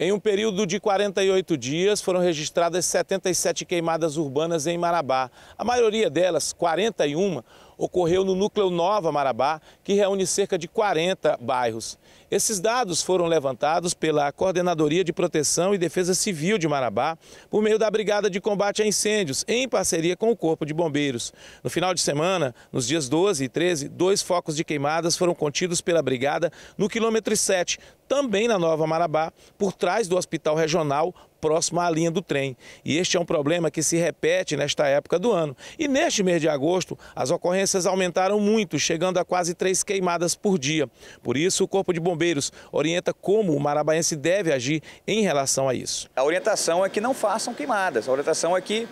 Em um período de 48 dias, foram registradas 77 queimadas urbanas em Marabá. A maioria delas, 41, ocorreu no núcleo Nova Marabá, que reúne cerca de 40 bairros. Esses dados foram levantados pela Coordenadoria de Proteção e Defesa Civil de Marabá, por meio da Brigada de Combate a Incêndios, em parceria com o Corpo de Bombeiros. No final de semana, nos dias 12 e 13, dois focos de queimadas foram contidos pela brigada no quilômetro 7, também na Nova Marabá, por trás do Hospital Regional próximo à linha do trem. E este é um problema que se repete nesta época do ano. E neste mês de agosto, as ocorrências aumentaram muito, chegando a quase três queimadas por dia. Por isso, o Corpo de Bombeiros orienta como o marabaense deve agir em relação a isso. A orientação é que não façam queimadas, a orientação é que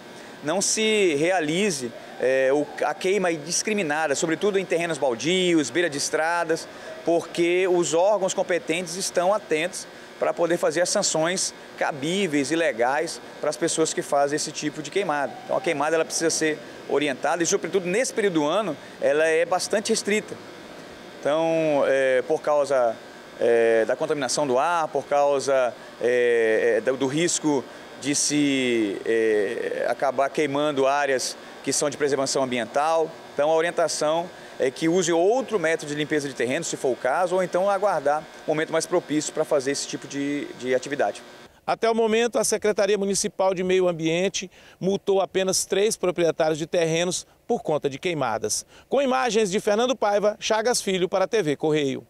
não se realize é, a queima indiscriminada, sobretudo em terrenos baldios, beira de estradas, porque os órgãos competentes estão atentos para poder fazer as sanções cabíveis e legais para as pessoas que fazem esse tipo de queimada. Então a queimada ela precisa ser orientada e, sobretudo, nesse período do ano, ela é bastante restrita. Então, é, por causa é, da contaminação do ar, por causa é, é do, do risco de se é, acabar queimando áreas que são de preservação ambiental. Então a orientação é que use outro método de limpeza de terreno, se for o caso, ou então aguardar um momento mais propício para fazer esse tipo de, de atividade. Até o momento, a Secretaria Municipal de Meio Ambiente multou apenas três proprietários de terrenos por conta de queimadas. Com imagens de Fernando Paiva, Chagas Filho para a TV Correio.